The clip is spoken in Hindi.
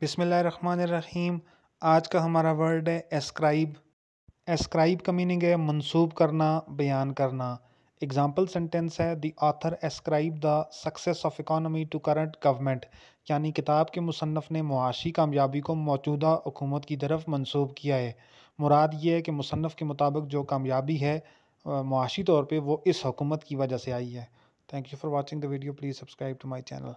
बिसमीम आज का हमारा वर्ड है एस्क्राइब एस्क्राइब का मीनिंग है मंसूब करना बयान करना एग्जाम्पल सेंटेंस है the author ascribe the success of economy to current government यानी किताब के मुसनफ़ ने मुआशी कामयाबी को मौजूदा हुकूमत की तरफ मंसूब किया है मुराद ये है कि मुसनफ़ के मुताबिक जो कामयाबी है मुआशी तौर पर वो इस हुकूमत की वजह से आई है thank you for watching the video please subscribe to my channel